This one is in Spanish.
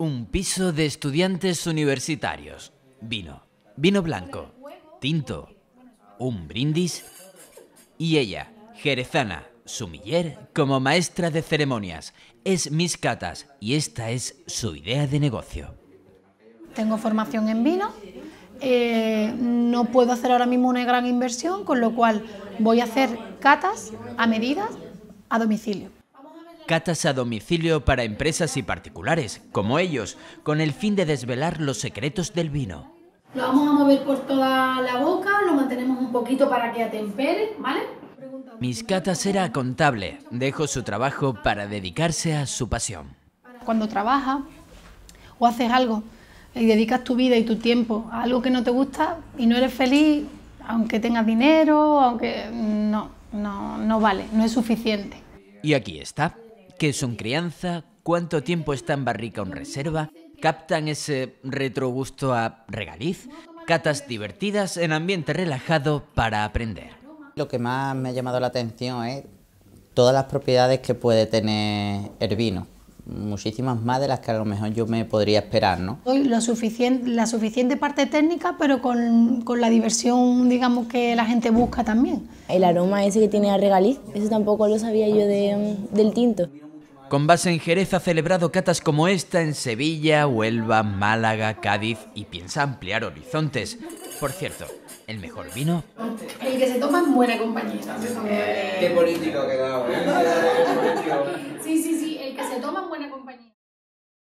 un piso de estudiantes universitarios, vino, vino blanco, tinto, un brindis y ella, Jerezana Sumiller, como maestra de ceremonias. Es mis catas y esta es su idea de negocio. Tengo formación en vino, eh, no puedo hacer ahora mismo una gran inversión, con lo cual voy a hacer catas a medida a domicilio catas a domicilio para empresas y particulares, como ellos, con el fin de desvelar los secretos del vino. Lo vamos a mover por toda la boca, lo mantenemos un poquito para que atempere, ¿vale? Mis catas era contable, dejó su trabajo para dedicarse a su pasión. Cuando trabajas o haces algo y dedicas tu vida y tu tiempo a algo que no te gusta y no eres feliz, aunque tengas dinero, aunque no, no, no vale, no es suficiente. Y aquí está, qué son crianza, cuánto tiempo está en barrica o en reserva, captan ese retrogusto a regaliz, catas divertidas en ambiente relajado para aprender. Lo que más me ha llamado la atención es todas las propiedades que puede tener el vino muchísimas más de las que a lo mejor yo me podría esperar, ¿no? suficiente, la suficiente parte técnica, pero con, la diversión, digamos, que la gente busca también. El aroma ese que tiene a regaliz, eso tampoco lo sabía yo del tinto con base en Jerez ha celebrado catas como esta en Sevilla, Huelva, Málaga, Cádiz y piensa ampliar horizontes. Por cierto, el mejor vino. El que se toma en buena compañía. qué político ha quedado. ¿eh? Sí, sí, sí, el que se toma en buena compañía.